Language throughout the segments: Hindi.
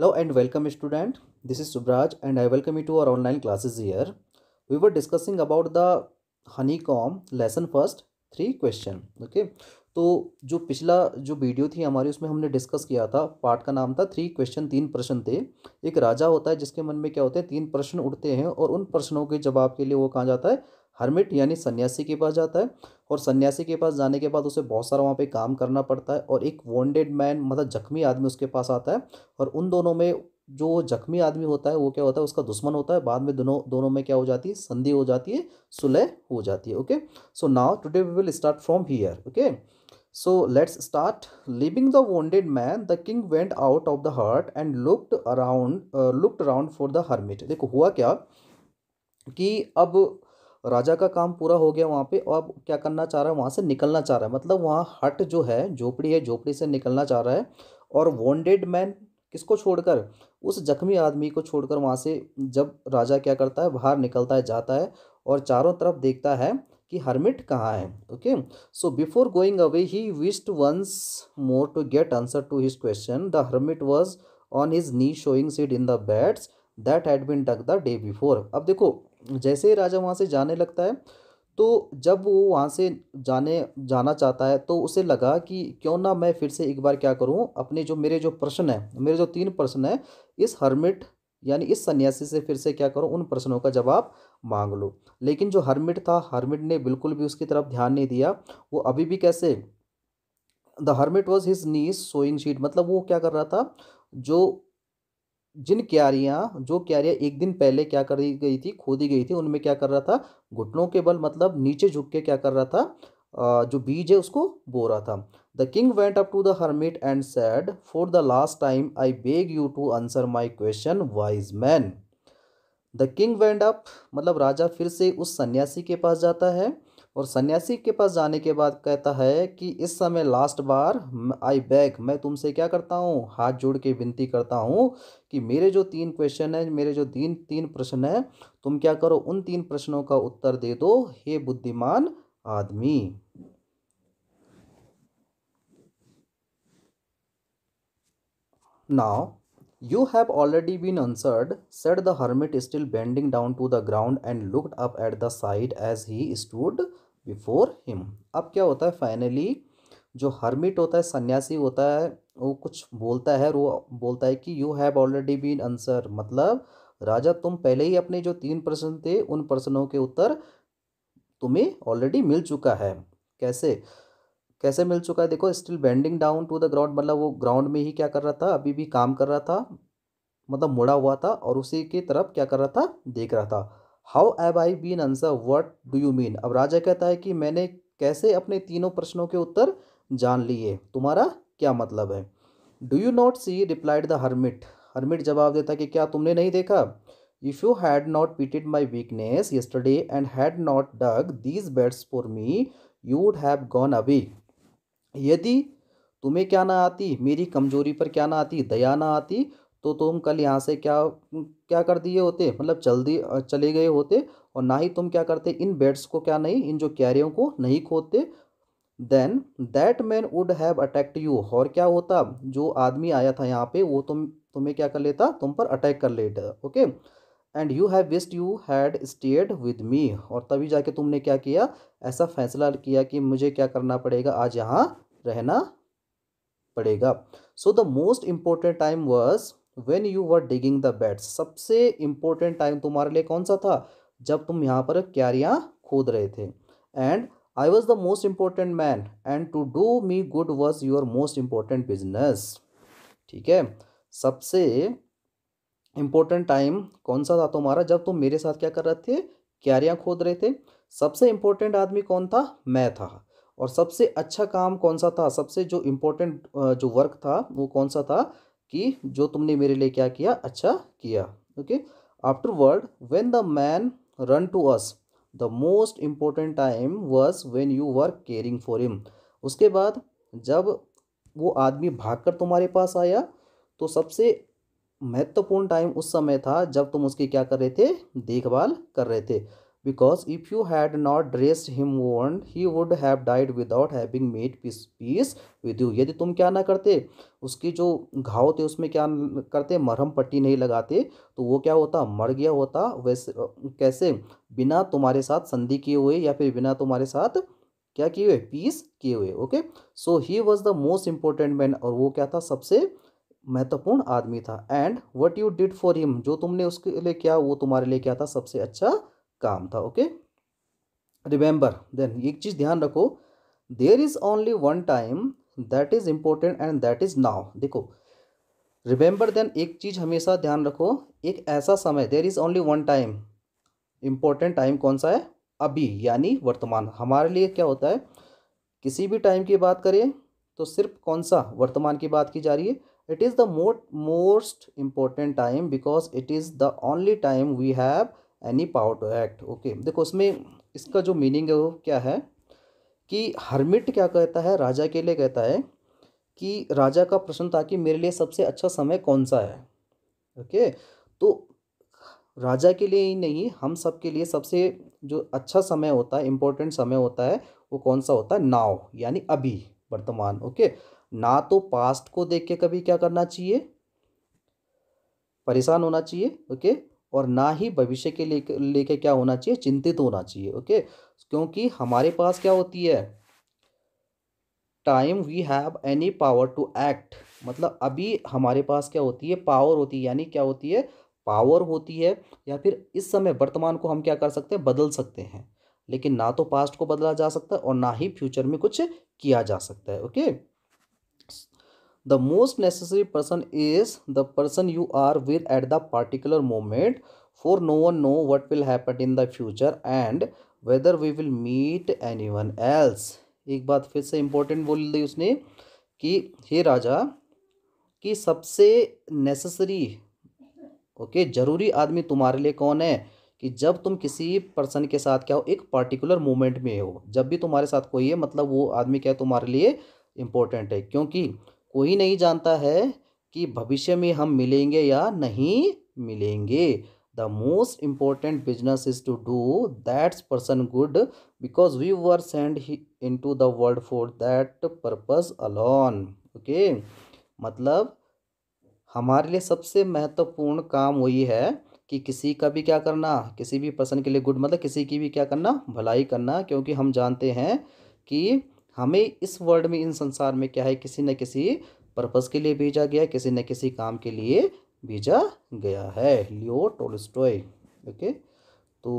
Hello and welcome student. This is Subraj and I welcome you to our online classes here. We were discussing about the honeycomb lesson first three question okay तो जो पिछला जो वीडियो थी हमारी उसमें हमने डिस्कस किया था पार्ट का नाम था थ्री क्वेश्चन तीन प्रश्न थे एक राजा होता है जिसके मन में क्या होते हैं तीन प्रश्न उठते हैं और उन प्रश्नों के जवाब के लिए वो कहा जाता है हर्मिट यानी सन्यासी के पास जाता है और सन्यासी के पास जाने के बाद उसे बहुत सारा वहाँ पे काम करना पड़ता है और एक वॉन्डेड मैन मतलब जख्मी आदमी उसके पास आता है और उन दोनों में जो जख्मी आदमी होता है वो क्या होता है उसका दुश्मन होता है बाद में दोनों दोनों में क्या हो जाती है संधि हो जाती है सुलह हो जाती है okay so now today we will start from here okay so let's start living the wounded man the king went out of the hut and looked around looked around for the hermit देखो हुआ क्या कि अब राजा का काम पूरा हो गया वहाँ पे और अब क्या करना चाह रहा है वहाँ से निकलना चाह रहा है मतलब वहाँ हट जो है झोपड़ी है झोपड़ी से निकलना चाह रहा है और वॉन्डेड मैन किसको छोड़कर उस जख्मी आदमी को छोड़कर वहाँ से जब राजा क्या करता है बाहर निकलता है जाता है और चारों तरफ देखता है कि हरमिट कहाँ है okay so before going away he wished once more to get answer to his question the hermit was on his knee sowing seed in the beds that had been dug the day before अब देखो जैसे ही राजा वहाँ से जाने लगता है तो जब वो वहाँ से जाने जाना चाहता है तो उसे लगा कि क्यों ना मैं फिर से एक बार क्या करूँ अपने जो मेरे जो प्रश्न हैं मेरे जो तीन प्रश्न हैं इस हर्मिट यानी इस सन्यासी से फिर से क्या करूँ उन प्रश्नों का जवाब मांग लो लेकिन जो हर्मिट था हर्मिट ने बिल्कुल भी उसकी तरफ ध्यान नहीं दिया वो अभी भी कैसे the hermit was his knees sowing seed मतलब वो क्या कर रहा था जो जिन क्यारियाँ जो क्यारियाँ एक दिन पहले क्या करी गई थी खोदी गई थी उनमें क्या कर रहा था घुटनों के बल मतलब नीचे झुक के क्या कर रहा था जो बीज है उसको बो रहा था the king went up to the hermit and said for the last time I beg you to answer my question wise man the king went up मतलब राजा फिर से उस सन्यासी के पास जाता है और सन्यासी के पास जाने के बाद कहता है कि इस समय लास्ट बार आई बैग मैं तुमसे क्या करता हूँ हाथ जोड़ के विनती करता हूँ कि मेरे जो तीन क्वेश्चन है मेरे जो तीन तीन प्रश्न है तुम क्या करो उन तीन प्रश्नों का उत्तर दे दो हे बुद्धिमान आदमी now you have already been answered said the hermit still bending down to the ground and looked up at the side as he stood before him अब क्या होता है फाइनली जो हर्मिट होता है सन्यासी होता है वो कुछ बोलता है वो बोलता है कि you have already been answer मतलब राजा तुम पहले ही अपने जो तीन प्रश्न थे उन प्रश्नों के उत्तर तुम्हें ऑलरेडी मिल चुका है कैसे कैसे मिल चुका है देखो still bending down to the ground मतलब वो ग्राउंड में ही क्या कर रहा था अभी भी काम कर रहा था मतलब मुड़ा हुआ था और उसी की तरफ क्या कर रहा था देख रहा था how have I been answer what do you mean अब राजा कहता है कि मैंने कैसे अपने तीनों प्रश्नों के उत्तर जान लिए तुम्हारा क्या मतलब है do you not see replied the hermit hermit जवाब देता कि क्या तुमने नहीं देखा if you had not pitied my weakness yesterday and had not dug these beds for me you would have gone away यदि तुम्हें क्या ना आती मेरी कमजोरी पर क्या ना आती दया ना आती तो तुम कल यहाँ से क्या क्या कर दिए होते मतलब जल्दी चले गए होते और ना ही तुम क्या करते इन बेड्स को क्या नहीं इन जो कैरियों को नहीं खोदते then that man would have attacked you और क्या होता जो आदमी आया था यहाँ पे वो तुम तुम्हें क्या कर लेता तुम पर अटैक कर लेता okay and you have wished you had stayed with me और तभी जाके तुमने क्या किया ऐसा फैसला किया कि मुझे क्या करना पड़ेगा आज यहाँ रहना पड़ेगा so the most important time was when you were digging the beds सबसे इंपॉर्टेंट टाइम तुम्हारे लिए कौन सा था जब तुम यहाँ पर क्यारियाँ खोद रहे थे and I was the most important man and to do me good was your most important business ठीक है सबसे इम्पोर्टेंट टाइम कौन सा था तुम्हारा जब तुम मेरे साथ क्या कर रहे थे क्यारियाँ खोद रहे थे सबसे इम्पोर्टेंट आदमी कौन था मैं था और सबसे अच्छा काम कौन सा था सबसे जो इम्पोर्टेंट जो वर्क था वो कौन सा था कि जो तुमने मेरे लिए क्या किया अच्छा किया okay afterward when the man ran to us the most important time was when you were caring for him उसके बाद जब वो आदमी भागकर तुम्हारे पास आया तो सबसे महत्वपूर्ण टाइम उस समय था जब तुम उसकी क्या कर रहे थे देखभाल कर रहे थे because if you had not dressed him wound he would have died without having made peace peace with you यदि तुम क्या ना करते उसकी जो घाव थे उसमें क्या करते मरहम पट्टी नहीं लगाते तो वो क्या होता मर गया होता वैसे कैसे बिना तुम्हारे साथ संधि किए हुए या फिर बिना तुम्हारे साथ क्या किए हुए पीस किए हुए okay so he was the most important man और वो क्या था सबसे महत्वपूर्ण आदमी था and what you did for him जो तुमने उसके लिए किया वो तुम्हारे लिए क्या था सबसे अच्छा काम था ओके रिमेंबर देन एक चीज़ ध्यान रखो there is only one time that is important and that is now देखो रिमेंबर देन एक चीज़ हमेशा ध्यान रखो एक ऐसा समय there is only one time important time कौन सा है अभी यानी वर्तमान हमारे लिए क्या होता है किसी भी टाइम की बात करें तो सिर्फ कौन सा वर्तमान की बात की जा रही है it is the most most important time because it is the only time we have any power to act okay देखो उसमें इसका जो मीनिंग है वो क्या है कि हर्मिट क्या कहता है राजा के लिए कहता है कि राजा का प्रश्न था कि मेरे लिए सबसे अच्छा समय कौन सा है ओके okay? तो राजा के लिए ही नहीं हम सब के लिए सबसे जो अच्छा समय होता है इम्पोर्टेंट समय होता है वो कौन सा होता है नाव यानी अभी वर्तमान ओके ना तो पास्ट को देख के कभी क्या करना चाहिए परेशान होना चाहिए ओके और ना ही भविष्य के लेके लेके क्या होना चाहिए चिंतित होना चाहिए ओके क्योंकि हमारे पास क्या होती है time we have any power to act मतलब अभी हमारे पास क्या होती है पावर होती है यानी क्या होती है पावर होती है या फिर इस समय वर्तमान को हम क्या कर सकते हैं बदल सकते हैं लेकिन ना तो पास्ट को बदला जा सकता है और ना ही फ्यूचर में कुछ किया जा सकता है okay the most necessary person is the person you are with at the particular moment for no one know what will happen in the future and whether we will meet anyone else एक बात फिर से इम्पोर्टेंट बोल दी उसने कि हे राजा कि सबसे नेसेसरी ओके okay, जरूरी आदमी तुम्हारे लिए कौन है कि जब तुम किसी पर्सन के साथ क्या हो एक पार्टिकुलर मोमेंट में हो जब भी तुम्हारे साथ कोई है मतलब वो आदमी क्या है तुम्हारे लिए इम्पोर्टेंट है क्योंकि कोई नहीं जानता है कि भविष्य में हम मिलेंगे या नहीं मिलेंगे the important business is to do that's person good because we were sent he into the world for that purpose alone okay मतलब हमारे लिए सबसे महत्वपूर्ण काम वही है कि किसी का भी क्या करना किसी भी पर्सन के लिए गुड मतलब किसी की भी क्या करना भलाई करना क्योंकि हम जानते हैं कि हमें इस वर्ल्ड में इन संसार में क्या है किसी न किसी पर्पज़ के लिए भेजा गया किसी न किसी काम के लिए भेजा गया है लियो टोलस्टॉय ओके तो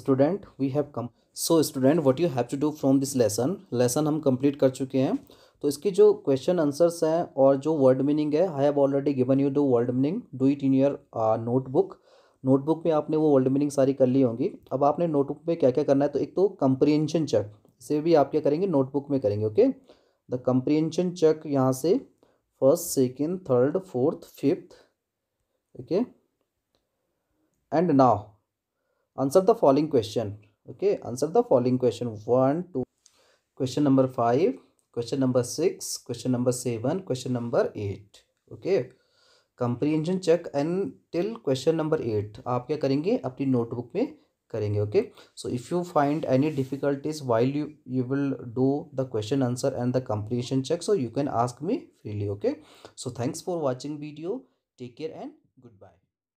student we have come so student what you have to do from this lesson lesson हम कंप्लीट कर चुके हैं तो इसके जो क्वेश्चन आंसर्स हैं और जो वर्ड मीनिंग है I have already given you the word meaning do it in your notebook notebook में आपने वो वर्ड मीनिंग सारी कर ली होंगी अब आपने नोटबुक में क्या क्या करना है तो एक तो कंप्रीहेंशन चेक से भी आप क्या करेंगे नोटबुक में करेंगे ओके द कंप्रिहेंशन चेक यहाँ से first second third fourth fifth okay and now answer the following question okay answer the following question one two question number five question number six question number seven question number eight okay comprehension check and till question number eight आप क्या करेंगे अपनी नोटबुक में करेंगे okay so if you find any difficulties while you you will do the question answer and the completion check so you can ask me freely okay so thanks for watching video take care and good bye